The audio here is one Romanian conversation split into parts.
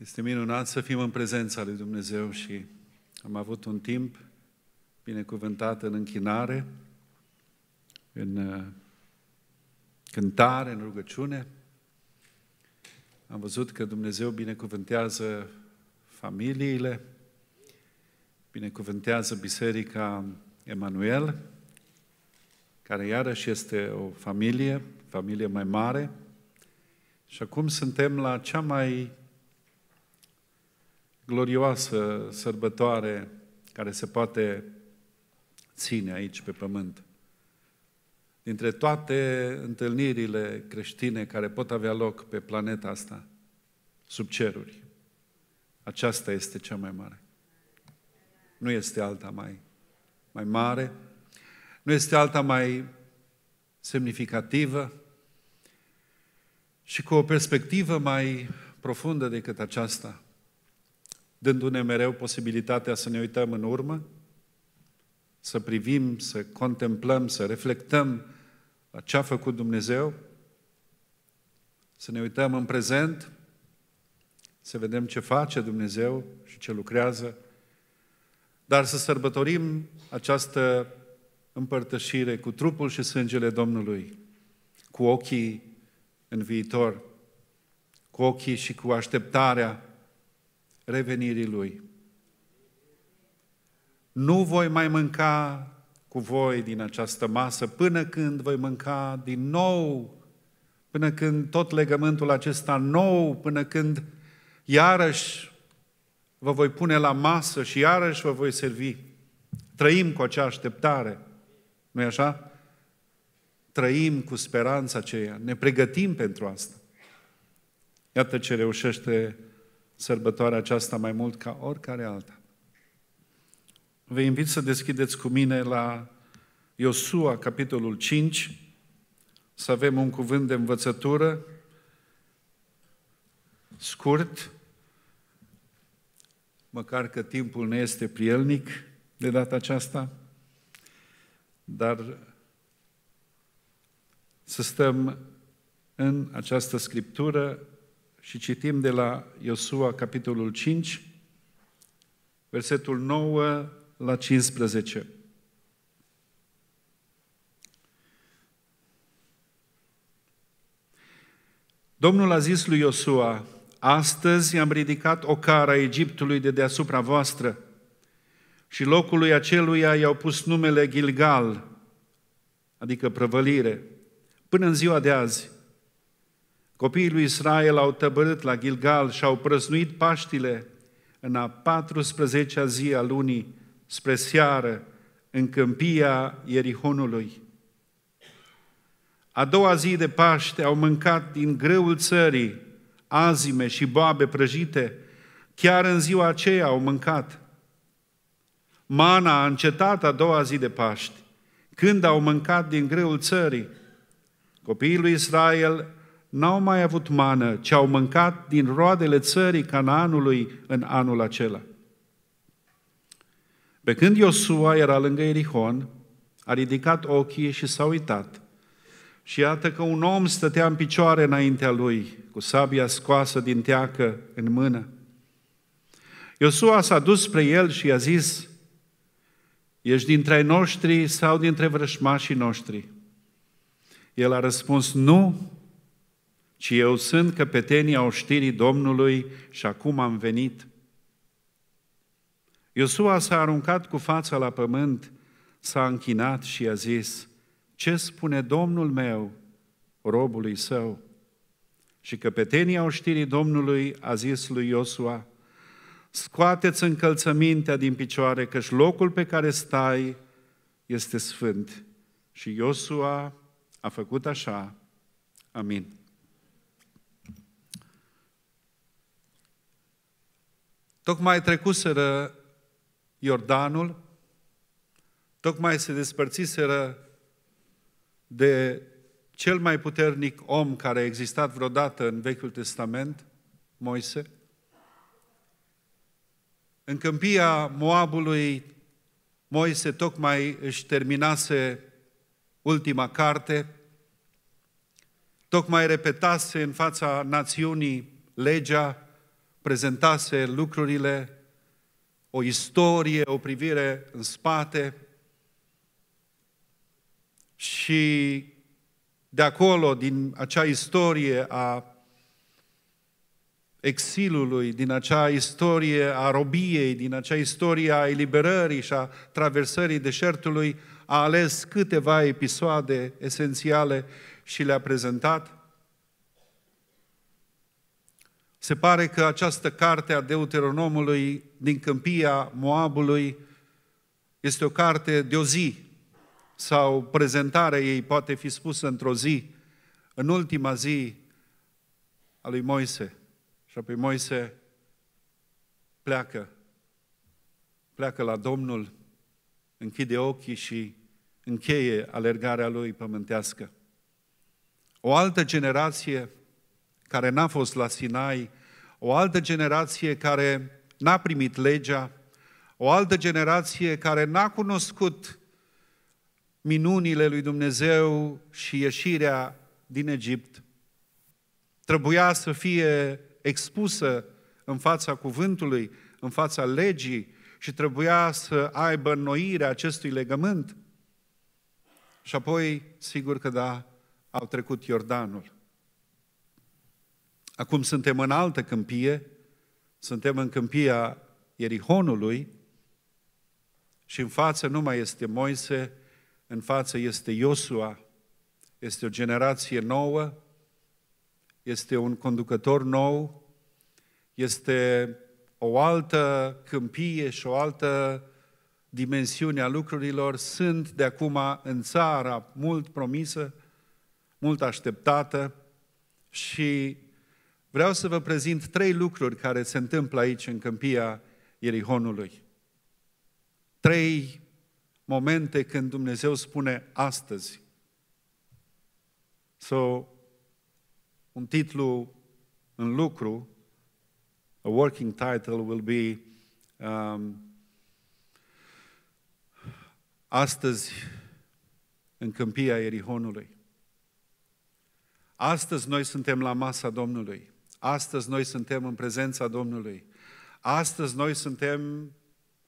Este minunat să fim în prezența lui Dumnezeu și am avut un timp binecuvântat în închinare, în uh, cântare, în rugăciune. Am văzut că Dumnezeu binecuvântează familiile, binecuvântează Biserica Emanuel, care iarăși este o familie, familie mai mare. Și acum suntem la cea mai glorioasă sărbătoare care se poate ține aici pe pământ. Dintre toate întâlnirile creștine care pot avea loc pe planeta asta, sub ceruri, aceasta este cea mai mare. Nu este alta mai, mai mare, nu este alta mai semnificativă și cu o perspectivă mai profundă decât aceasta – dându-ne mereu posibilitatea să ne uităm în urmă, să privim, să contemplăm, să reflectăm la ce a făcut Dumnezeu, să ne uităm în prezent, să vedem ce face Dumnezeu și ce lucrează, dar să sărbătorim această împărtășire cu trupul și sângele Domnului, cu ochii în viitor, cu ochii și cu așteptarea revenirii Lui. Nu voi mai mânca cu voi din această masă până când voi mânca din nou, până când tot legământul acesta nou, până când iarăși vă voi pune la masă și iarăși vă voi servi. Trăim cu acea așteptare, nu-i așa? Trăim cu speranța aceea, ne pregătim pentru asta. Iată ce reușește sărbătoarea aceasta mai mult ca oricare alta. Vă invit să deschideți cu mine la Iosua, capitolul 5, să avem un cuvânt de învățătură scurt, măcar că timpul ne este prielnic de data aceasta, dar să stăm în această scriptură și citim de la Iosua, capitolul 5, versetul 9 la 15. Domnul a zis lui Iosua, astăzi i-am ridicat o cara Egiptului de deasupra voastră și locului aceluia i-au pus numele Gilgal, adică prăvălire, până în ziua de azi. Copiii lui Israel au tăbărât la Gilgal și au prăznuit Paștile în a 14-a zi a lunii, spre seară, în câmpia Ierihonului. A doua zi de Paște au mâncat din greul țării azime și boabe prăjite, chiar în ziua aceea au mâncat. Mana a încetat a doua zi de Paști, când au mâncat din greul țării. Copiii lui Israel n-au mai avut mană, ci au mâncat din roadele țării Canaanului în anul acela. Pe când Iosua era lângă Erihon, a ridicat ochii și s-a uitat. Și iată că un om stătea în picioare înaintea lui, cu sabia scoasă din teacă în mână. Iosua s-a dus spre el și i-a zis, Ești dintre ai noștri sau dintre vrășmașii noștri? El a răspuns, nu, ci eu sunt căpetenia oștirii Domnului și acum am venit. Iosua s-a aruncat cu fața la pământ, s-a închinat și a zis, ce spune Domnul meu robului său? Și căpetenia oștirii Domnului a zis lui Iosua, scoateți încălțămintea din picioare, căci locul pe care stai este sfânt. Și Iosua a făcut așa. Amin. Tocmai trecuseră Iordanul, tocmai se despărțiseră de cel mai puternic om care a existat vreodată în Vechiul Testament, Moise. În câmpia Moabului, Moise tocmai își terminase ultima carte, tocmai repetase în fața națiunii legea prezentase lucrurile, o istorie, o privire în spate și de acolo, din acea istorie a exilului, din acea istorie a robiei, din acea istorie a eliberării și a traversării deșertului, a ales câteva episoade esențiale și le-a prezentat Se pare că această carte a Deuteronomului din câmpia Moabului este o carte de o zi sau prezentarea ei poate fi spusă într-o zi, în ultima zi a lui Moise. Și apoi Moise pleacă, pleacă la Domnul, închide ochii și încheie alergarea lui pământească. O altă generație care n-a fost la Sinai, o altă generație care n-a primit legea, o altă generație care n-a cunoscut minunile lui Dumnezeu și ieșirea din Egipt. Trebuia să fie expusă în fața cuvântului, în fața legii și trebuia să aibă înnoirea acestui legământ. Și apoi, sigur că da, au trecut Iordanul. Acum suntem în altă câmpie, suntem în câmpia Ierihonului și în față nu mai este Moise, în față este Iosua, este o generație nouă, este un conducător nou, este o altă câmpie și o altă dimensiune a lucrurilor. Sunt de acum în țara mult promisă, mult așteptată și vreau să vă prezint trei lucruri care se întâmplă aici în câmpia Ierihonului. Trei momente când Dumnezeu spune astăzi. So, un titlu în lucru, a working title will be um, Astăzi în câmpia Ierihonului. Astăzi noi suntem la masa Domnului. Astăzi noi suntem în prezența Domnului. Astăzi noi suntem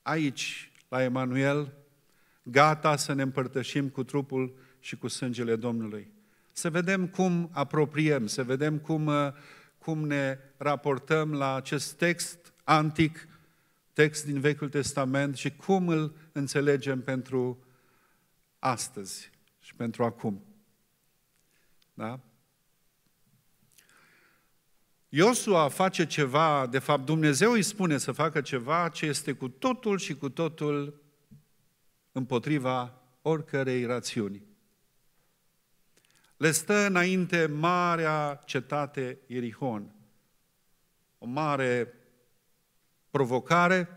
aici, la Emanuel, gata să ne împărtășim cu trupul și cu sângele Domnului. Să vedem cum apropiem, să vedem cum, uh, cum ne raportăm la acest text antic, text din Vechiul Testament și cum îl înțelegem pentru astăzi și pentru acum. Da? Iosua face ceva, de fapt Dumnezeu îi spune să facă ceva ce este cu totul și cu totul împotriva oricărei rațiuni. Le stă înainte marea cetate Irihon, o mare provocare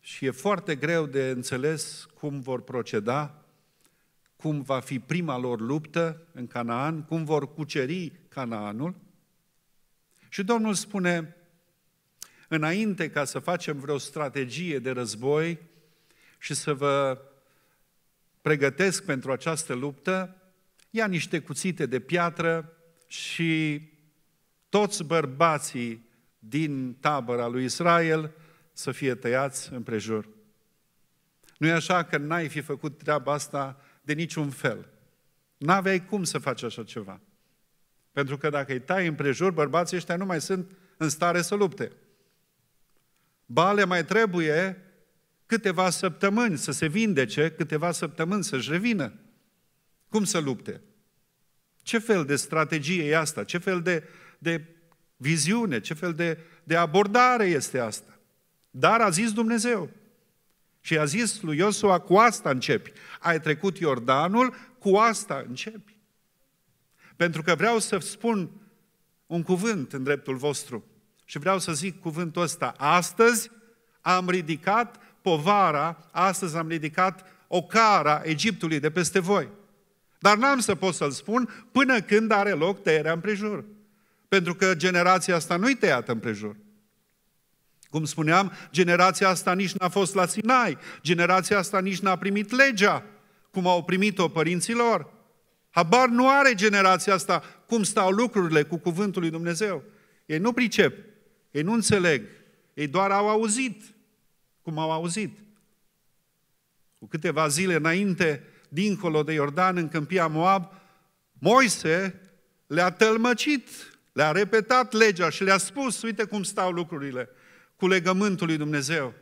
și e foarte greu de înțeles cum vor proceda, cum va fi prima lor luptă în Canaan, cum vor cuceri Canaanul, și Domnul spune, înainte ca să facem vreo strategie de război și să vă pregătesc pentru această luptă, ia niște cuțite de piatră și toți bărbații din tabăra lui Israel să fie tăiați prejur. Nu e așa că n-ai fi făcut treaba asta de niciun fel. N-aveai cum să faci așa ceva. Pentru că dacă îi tai împrejur, bărbații ăștia nu mai sunt în stare să lupte. Bale mai trebuie câteva săptămâni să se vindece, câteva săptămâni să-și revină. Cum să lupte? Ce fel de strategie e asta? Ce fel de, de viziune? Ce fel de, de abordare este asta? Dar a zis Dumnezeu. Și a zis lui Iosua, cu asta începi. Ai trecut Iordanul, cu asta începi. Pentru că vreau să spun un cuvânt în dreptul vostru și vreau să zic cuvântul ăsta. Astăzi am ridicat povara, astăzi am ridicat ocara Egiptului de peste voi. Dar n-am să pot să-l spun până când are loc tăierea împrejur. Pentru că generația asta nu-i tăiată împrejur. Cum spuneam, generația asta nici n-a fost la Sinai, generația asta nici n-a primit legea, cum au primit-o părinții lor. Habar nu are generația asta cum stau lucrurile cu cuvântul lui Dumnezeu. Ei nu pricep, ei nu înțeleg, ei doar au auzit cum au auzit. Cu câteva zile înainte, dincolo de Iordan, în câmpia Moab, Moise le-a tălmăcit, le-a repetat legea și le-a spus, uite cum stau lucrurile cu legământul lui Dumnezeu.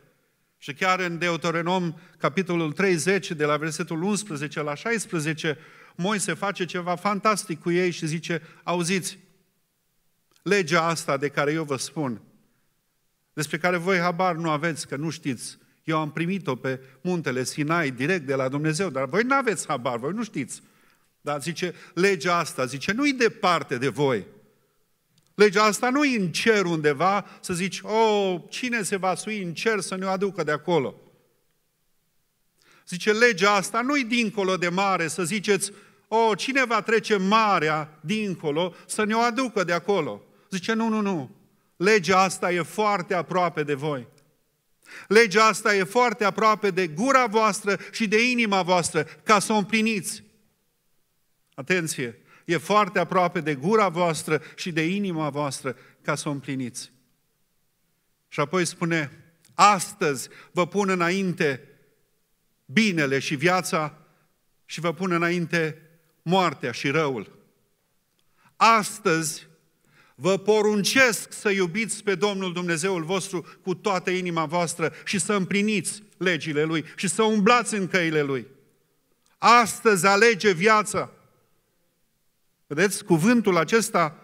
Și chiar în Deuteronom, capitolul 30, de la versetul 11 la 16, Moise face ceva fantastic cu ei și zice, auziți, legea asta de care eu vă spun, despre care voi habar nu aveți, că nu știți, eu am primit-o pe muntele Sinai direct de la Dumnezeu, dar voi nu aveți habar, voi nu știți. Dar zice, legea asta, zice, nu-i departe de voi. Legea asta nu-i în cer undeva să zici, oh, cine se va sui în cer să ne aducă de acolo? Zice, legea asta nu-i dincolo de mare să ziceți, o, oh, cine va trece marea dincolo să ne-o aducă de acolo? Zice, nu, nu, nu, legea asta e foarte aproape de voi. Legea asta e foarte aproape de gura voastră și de inima voastră, ca să o împliniți. Atenție! E foarte aproape de gura voastră și de inima voastră, ca să o împliniți. Și apoi spune, astăzi vă pun înainte binele și viața și vă pun înainte moartea și răul. Astăzi vă poruncesc să iubiți pe Domnul Dumnezeul vostru cu toată inima voastră și să împliniți legile Lui și să umblați în căile Lui. Astăzi alege viața. Vedeți, cuvântul acesta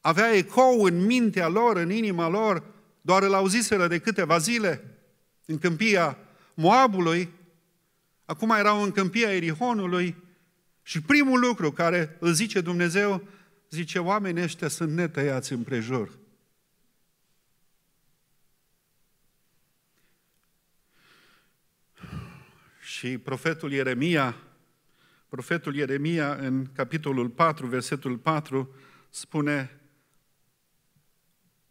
avea ecou în mintea lor, în inima lor, doar îl auziseră de câteva zile în câmpia Moabului, acum erau în câmpia Erihonului, și primul lucru care îl zice Dumnezeu, zice, oamenii ăștia sunt netăiați împrejur. Și profetul Ieremia, profetul Ieremia în capitolul 4, versetul 4, spune,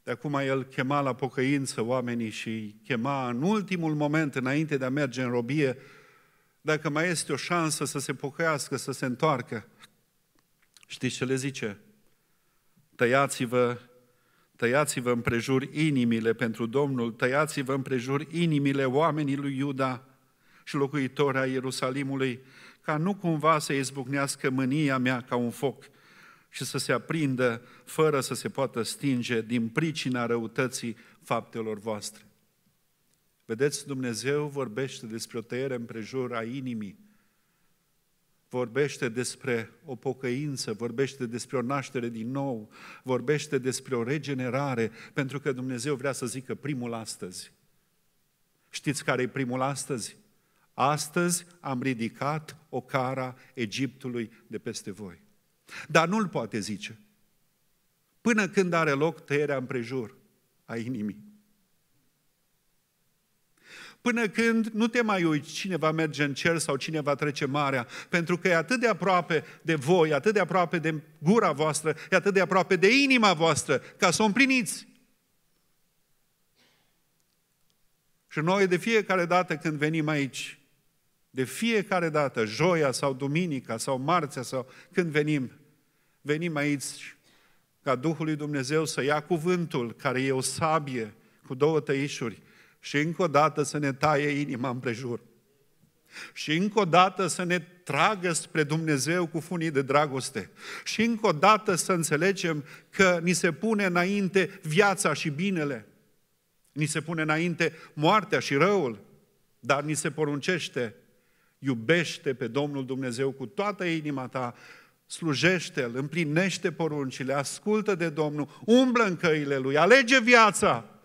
de acum el chema la pocăință oamenii și chema în ultimul moment, înainte de a merge în robie, dacă mai este o șansă să se pocăiască, să se întoarcă, știți ce le zice? Tăiați-vă, tăiați-vă împrejur inimile pentru Domnul, tăiați-vă împrejur inimile oamenii lui Iuda și locuitorii ai Ierusalimului, ca nu cumva să izbucnească mânia mea ca un foc și să se aprindă fără să se poată stinge din pricina răutății faptelor voastre. Vedeți, Dumnezeu vorbește despre o tăiere împrejur a inimii, vorbește despre o pocăință, vorbește despre o naștere din nou, vorbește despre o regenerare, pentru că Dumnezeu vrea să zică primul astăzi. Știți care e primul astăzi? Astăzi am ridicat o cara Egiptului de peste voi. Dar nu-l poate zice. Până când are loc tăierea împrejur a inimii până când nu te mai uiți cine va merge în cer sau cine va trece marea, pentru că e atât de aproape de voi, atât de aproape de gura voastră, e atât de aproape de inima voastră, ca să o împliniți. Și noi de fiecare dată când venim aici, de fiecare dată, joia sau duminica sau marțea sau când venim, venim aici ca Duhul lui Dumnezeu să ia cuvântul care e o sabie cu două tăișuri și încă o dată să ne taie inima împrejur. Și încă o dată să ne tragă spre Dumnezeu cu funii de dragoste. Și încă o dată să înțelegem că ni se pune înainte viața și binele. Ni se pune înainte moartea și răul. Dar ni se poruncește, iubește pe Domnul Dumnezeu cu toată inima ta, slujește-L, împlinește poruncile, ascultă de Domnul, umblă în căile Lui, alege viața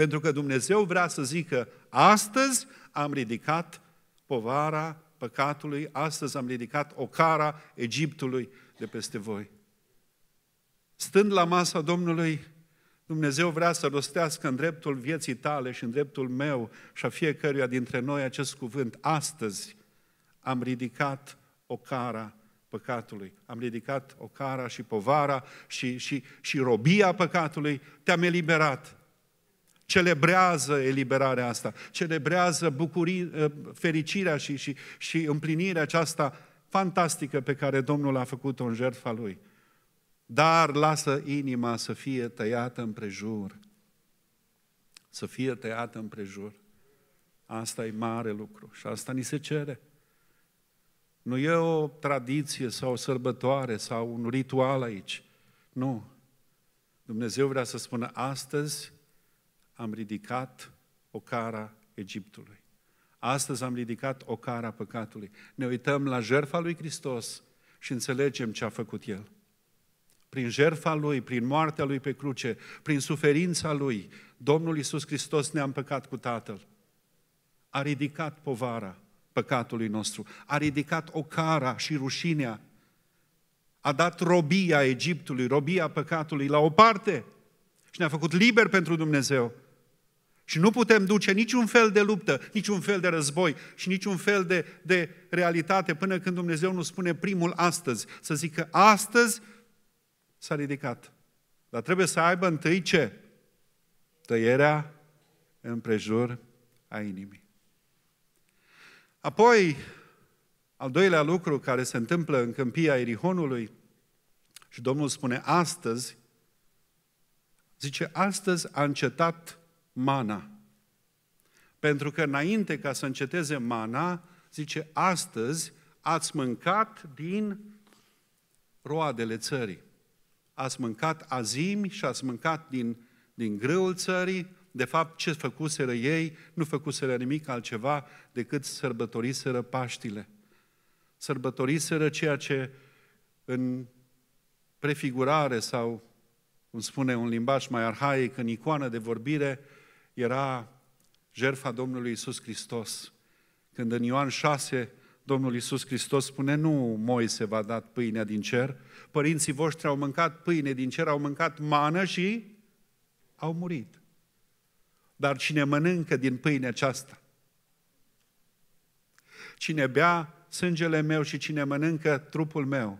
pentru că Dumnezeu vrea să zică, astăzi am ridicat povara păcatului, astăzi am ridicat ocara Egiptului de peste voi. Stând la masa Domnului, Dumnezeu vrea să rostească în dreptul vieții tale și în dreptul meu și a fiecăruia dintre noi acest cuvânt. Astăzi am ridicat ocara păcatului. Am ridicat ocara și povara și, și, și robia păcatului. Te-am eliberat celebrează eliberarea asta, celebrează bucurii, eh, fericirea și, și, și împlinirea aceasta fantastică pe care Domnul a făcut-o în jertfa Lui. Dar lasă inima să fie tăiată prejur. Să fie tăiată prejur. Asta e mare lucru și asta ni se cere. Nu e o tradiție sau o sărbătoare sau un ritual aici. Nu. Dumnezeu vrea să spună astăzi am ridicat o cara Egiptului. Astăzi am ridicat o cara păcatului. Ne uităm la jertfa lui Hristos și înțelegem ce a făcut El. Prin jertfa Lui, prin moartea Lui pe cruce, prin suferința Lui, Domnul Iisus Hristos ne-a împăcat cu Tatăl. A ridicat povara păcatului nostru, a ridicat o cara și rușinea, a dat robia Egiptului, robia păcatului la o parte și ne-a făcut liber pentru Dumnezeu. Și nu putem duce niciun fel de luptă, niciun fel de război și niciun fel de, de realitate până când Dumnezeu nu spune primul astăzi. Să zică astăzi s-a ridicat. Dar trebuie să aibă întâi ce? Tăierea împrejur a inimii. Apoi, al doilea lucru care se întâmplă în câmpia Erihonului, și Domnul spune astăzi, zice, astăzi a încetat mana. Pentru că înainte ca să înceteze mana, zice, astăzi ați mâncat din roadele țării. Ați mâncat azimi și ați mâncat din, din grâul țării. De fapt, ce făcuseră ei? Nu făcuseră nimic altceva decât sărbătoriseră Paștile. Sărbătoriseră ceea ce în prefigurare sau, cum spune un limbaj mai arhaic, în icoană de vorbire, era jertfa Domnului Isus Hristos. Când în Ioan 6, Domnul Isus Hristos spune, nu Moise v-a dat pâinea din cer, părinții voștri au mâncat pâine din cer, au mâncat mană și au murit. Dar cine mănâncă din pâine aceasta? Cine bea sângele meu și cine mănâncă trupul meu,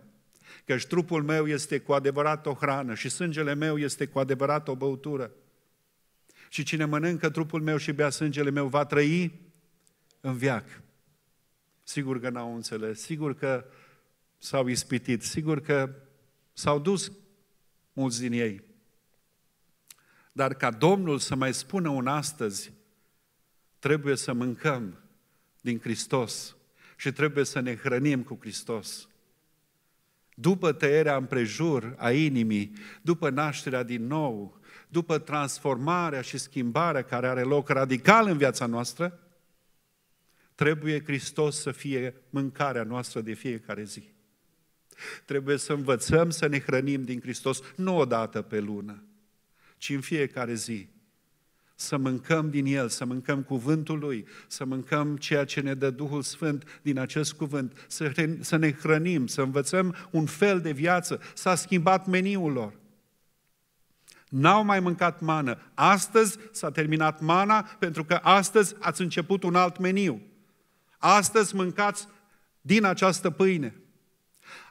căci trupul meu este cu adevărat o hrană și sângele meu este cu adevărat o băutură. Și cine mănâncă trupul meu și bea sângele meu va trăi în viac. Sigur că n-au înțeles, sigur că s-au ispitit, sigur că s-au dus mulți din ei. Dar ca Domnul să mai spună un astăzi, trebuie să mâncăm din Hristos și trebuie să ne hrănim cu Hristos. După tăierea împrejur a inimii, după nașterea din nou, după transformarea și schimbarea care are loc radical în viața noastră, trebuie Hristos să fie mâncarea noastră de fiecare zi. Trebuie să învățăm să ne hrănim din Hristos nu o dată pe lună, ci în fiecare zi. Să mâncăm din El, să mâncăm cuvântul Lui, să mâncăm ceea ce ne dă Duhul Sfânt din acest cuvânt, să, ne hrănim, să învățăm un fel de viață. S-a schimbat meniul lor. N-au mai mâncat mană. Astăzi s-a terminat mana pentru că astăzi ați început un alt meniu. Astăzi mâncați din această pâine.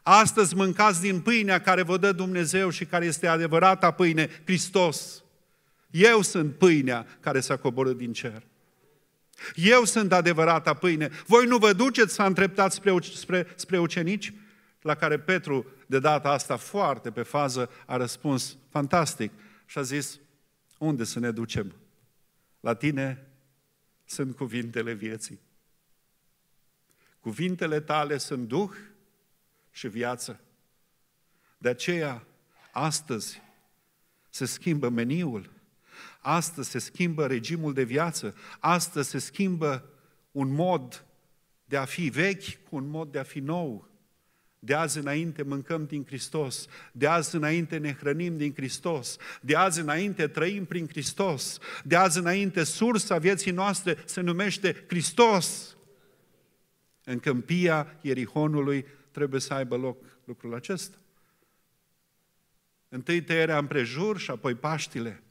Astăzi mâncați din pâinea care vă dă Dumnezeu și care este adevărata pâine, Hristos. Eu sunt pâinea care s-a coborât din cer. Eu sunt adevărata pâine. Voi nu vă duceți să întreptați spre, spre, spre ucenici? La care Petru, de data asta foarte pe fază, a răspuns, fantastic, și a zis, unde să ne ducem? La tine sunt cuvintele vieții. Cuvintele tale sunt duh și viață. De aceea, astăzi se schimbă meniul, astăzi se schimbă regimul de viață, astăzi se schimbă un mod de a fi vechi cu un mod de a fi nou. De azi înainte mâncăm din Hristos, de azi înainte ne hrănim din Hristos, de azi înainte trăim prin Hristos, de azi înainte sursa vieții noastre se numește Hristos. În câmpia Ierihonului trebuie să aibă loc lucrul acesta. Întâi tăierea împrejur și apoi Paștile.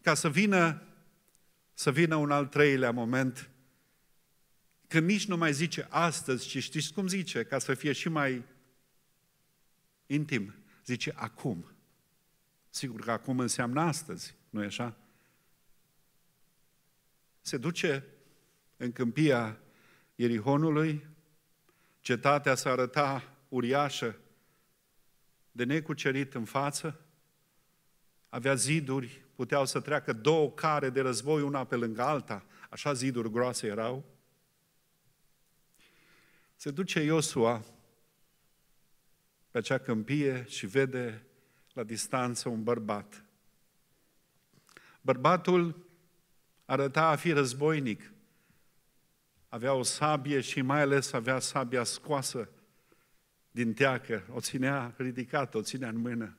Ca să vină, să vină un al treilea moment Că nici nu mai zice astăzi, ci știți cum zice, ca să fie și mai intim. Zice acum. Sigur că acum înseamnă astăzi, nu e așa? Se duce în câmpia Ierihonului, cetatea s-a arăta uriașă, de necucerit în față, avea ziduri, puteau să treacă două care de război, una pe lângă alta, așa ziduri groase erau, se duce Iosua pe acea câmpie și vede la distanță un bărbat. Bărbatul arăta a fi războinic. Avea o sabie și mai ales avea sabia scoasă din teacă, o ținea ridicată, o ținea în mână.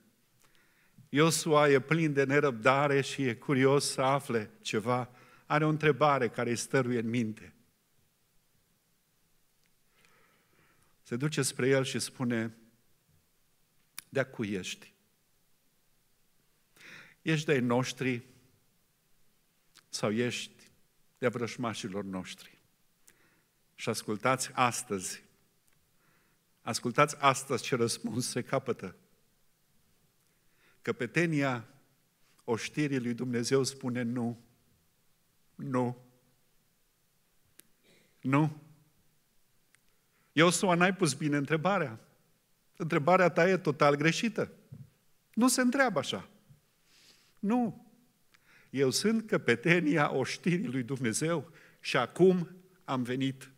Iosua e plin de nerăbdare și e curios să afle ceva. Are o întrebare care îi stăruie în minte. se duce spre el și spune, de cu ești? Ești de noștri sau ești de vrășmașilor noștri? Și ascultați astăzi, ascultați astăzi ce răspuns se capătă. Căpetenia oștirii lui Dumnezeu spune nu, nu, nu. Iosua, n-ai pus bine întrebarea. Întrebarea ta e total greșită. Nu se întreabă așa. Nu. Eu sunt căpetenia oștirii lui Dumnezeu și acum am venit.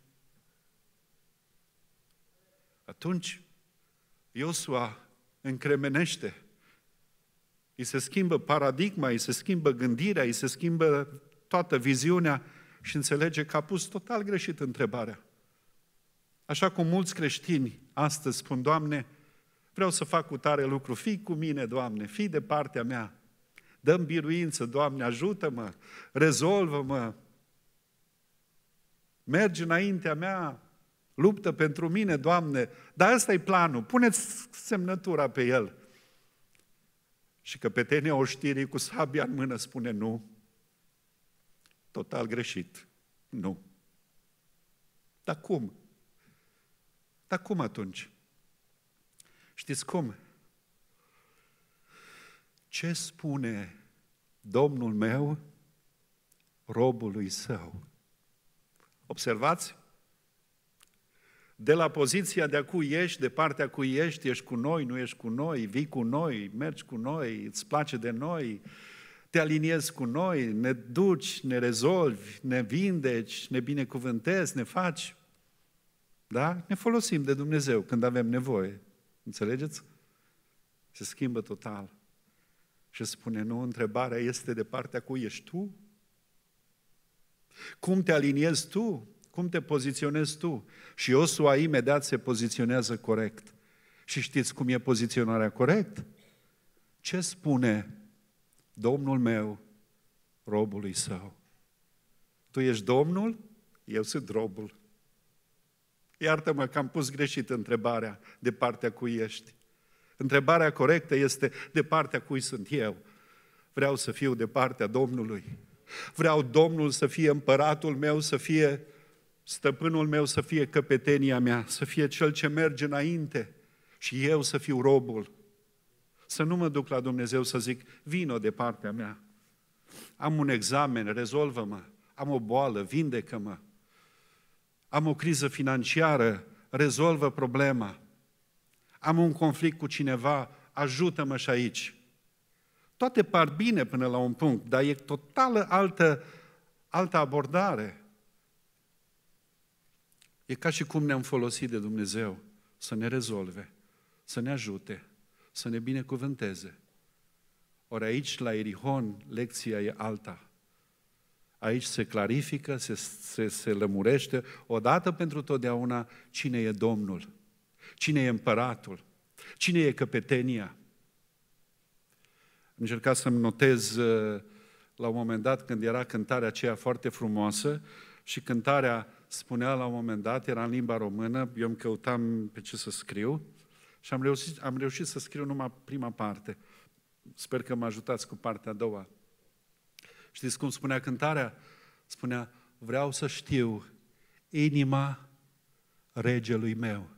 Atunci, Iosua încremenește. Îi se schimbă paradigma, îi se schimbă gândirea, îi se schimbă toată viziunea și înțelege că a pus total greșit întrebarea. Așa cum mulți creștini astăzi spun, Doamne, vreau să fac cu tare lucru, fii cu mine, Doamne, fii de partea mea, dăm biruință, Doamne, ajută-mă, rezolvă-mă, mergi înaintea mea, luptă pentru mine, Doamne, dar ăsta e planul, puneți semnătura pe el. Și că petenia oștirii cu sabia în mână spune nu, total greșit, nu. Dar cum? Dar cum atunci? Știți cum? Ce spune Domnul meu robului său? Observați? De la poziția de a ești, de partea cu ești, ești cu noi, nu ești cu noi, vii cu noi, mergi cu noi, îți place de noi, te aliniezi cu noi, ne duci, ne rezolvi, ne vindeci, ne binecuvântezi, ne faci. Da? Ne folosim de Dumnezeu când avem nevoie. Înțelegeți? Se schimbă total. Și spune, nu, întrebarea este de partea cui ești tu? Cum te aliniezi tu? Cum te poziționezi tu? Și Iosua imediat se poziționează corect. Și știți cum e poziționarea corect? Ce spune Domnul meu robului său? Tu ești Domnul, eu sunt robul. Iartă-mă că am pus greșit întrebarea de partea cui ești. Întrebarea corectă este de partea cui sunt eu. Vreau să fiu de partea Domnului. Vreau Domnul să fie împăratul meu, să fie stăpânul meu, să fie căpetenia mea, să fie cel ce merge înainte și eu să fiu robul. Să nu mă duc la Dumnezeu să zic, vino de partea mea. Am un examen, rezolvă-mă. Am o boală, vindecă-mă am o criză financiară, rezolvă problema, am un conflict cu cineva, ajută-mă și aici. Toate par bine până la un punct, dar e totală altă, altă abordare. E ca și cum ne-am folosit de Dumnezeu să ne rezolve, să ne ajute, să ne binecuvânteze. Ori aici, la Erihon, lecția e alta aici se clarifică, se, se, se lămurește odată pentru totdeauna cine e Domnul, cine e împăratul, cine e căpetenia. Am încercat să-mi notez uh, la un moment dat când era cântarea aceea foarte frumoasă și cântarea spunea la un moment dat, era în limba română, eu îmi căutam pe ce să scriu și am reușit, am reușit să scriu numai prima parte. Sper că mă ajutați cu partea a doua. Știți cum spunea cântarea? Spunea, vreau să știu inima regelui meu.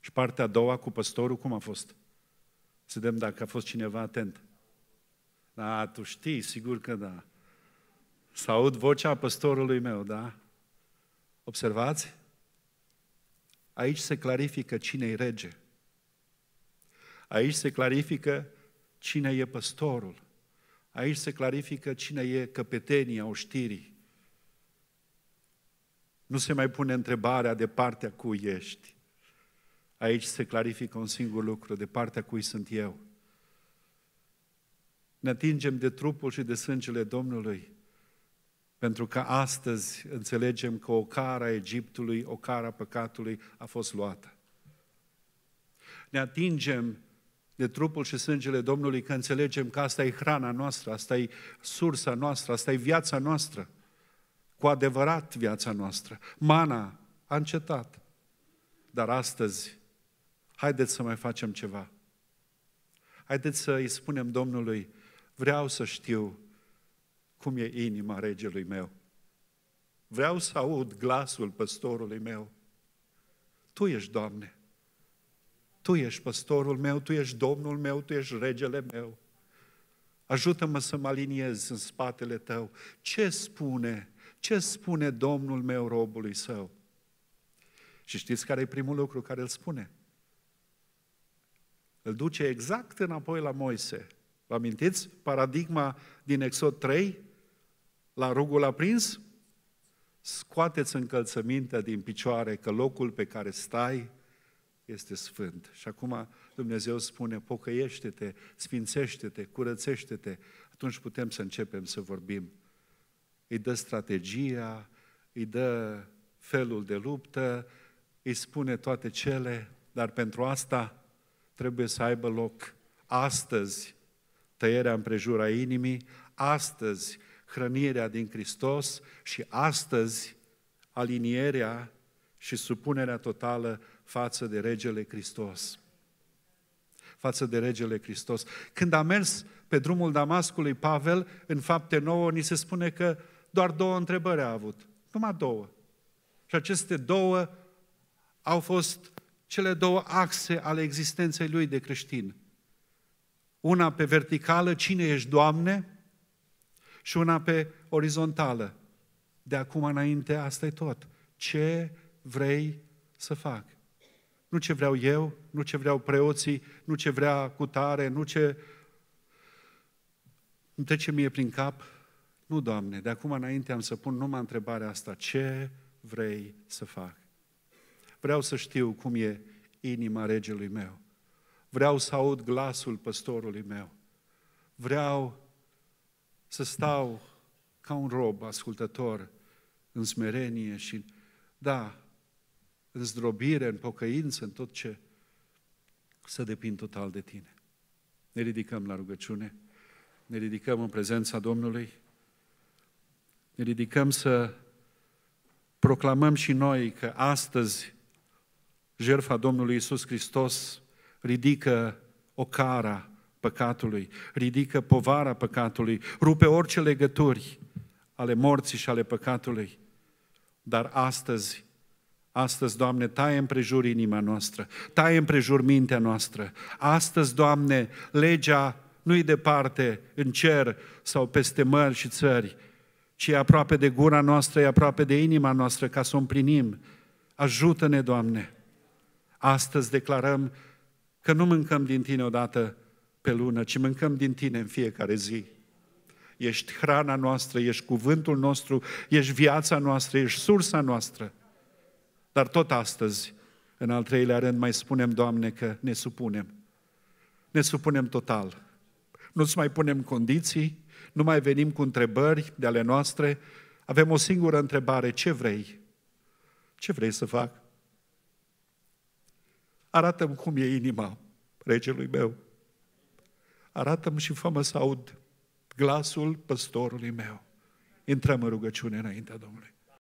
Și partea a doua cu păstorul, cum a fost? Să vedem dacă a fost cineva atent. Da, tu știi, sigur că da. Să aud vocea păstorului meu, da? Observați? Aici se clarifică cine e rege. Aici se clarifică cine e păstorul. Aici se clarifică cine e căpetenia oștirii. Nu se mai pune întrebarea de partea cui ești. Aici se clarifică un singur lucru, de partea cui sunt eu. Ne atingem de trupul și de sângele Domnului, pentru că astăzi înțelegem că o cara Egiptului, o cara păcatului a fost luată. Ne atingem de trupul și sângele Domnului, că înțelegem că asta e hrana noastră, asta e sursa noastră, asta e viața noastră, cu adevărat viața noastră. Mana a încetat, dar astăzi haideți să mai facem ceva. Haideți să îi spunem Domnului, vreau să știu cum e inima regelui meu. Vreau să aud glasul păstorului meu. Tu ești, Doamne, tu ești păstorul meu, Tu ești Domnul meu, Tu ești regele meu. Ajută-mă să mă aliniez în spatele Tău. Ce spune? Ce spune Domnul meu robului Său? Și știți care e primul lucru care îl spune? Îl duce exact înapoi la Moise. Vă amintiți? Paradigma din Exod 3, la rugul aprins? Scoateți încălțămintea din picioare, că locul pe care stai este sfânt. Și acum Dumnezeu spune, pocăiește-te, sfințește-te, curățește-te, atunci putem să începem să vorbim. Îi dă strategia, îi dă felul de luptă, îi spune toate cele, dar pentru asta trebuie să aibă loc astăzi tăierea împrejura inimii, astăzi hrănirea din Hristos și astăzi alinierea și supunerea totală față de regele Hristos. Față de regele Hristos. Când a mers pe drumul Damascului Pavel, în fapte nouă, ni se spune că doar două întrebări a avut. Numai două. Și aceste două au fost cele două axe ale existenței lui de creștin. Una pe verticală, cine ești, Doamne? Și una pe orizontală. De acum înainte, asta e tot. Ce vrei să fac? Nu ce vreau eu, nu ce vreau preoții, nu ce vrea cutare, nu ce... Nu trece mie prin cap, nu, Doamne, de acum înainte am să pun numai întrebarea asta, ce vrei să fac? Vreau să știu cum e inima regelui meu. Vreau să aud glasul păstorului meu. Vreau să stau ca un rob ascultător în smerenie și, da, în zdrobire, în pocăință, în tot ce să depind total de tine. Ne ridicăm la rugăciune, ne ridicăm în prezența Domnului, ne ridicăm să proclamăm și noi că astăzi jertfa Domnului Isus Hristos ridică o cara păcatului, ridică povara păcatului, rupe orice legături ale morții și ale păcatului. Dar astăzi Astăzi, Doamne, taie împrejur inima noastră, taie împrejur mintea noastră. Astăzi, Doamne, legea nu-i departe în cer sau peste mări și țări, ci e aproape de gura noastră, e aproape de inima noastră ca să o împlinim. Ajută-ne, Doamne! Astăzi declarăm că nu mâncăm din Tine odată pe lună, ci mâncăm din Tine în fiecare zi. Ești hrana noastră, ești cuvântul nostru, ești viața noastră, ești sursa noastră. Dar tot astăzi, în al treilea rând, mai spunem, Doamne, că ne supunem. Ne supunem total. Nu-ți mai punem condiții, nu mai venim cu întrebări de ale noastre. Avem o singură întrebare. Ce vrei? Ce vrei să fac? Arată-mi cum e inima regelui meu. Arată-mi și fă să aud glasul păstorului meu. Intrăm în rugăciune înaintea Domnului.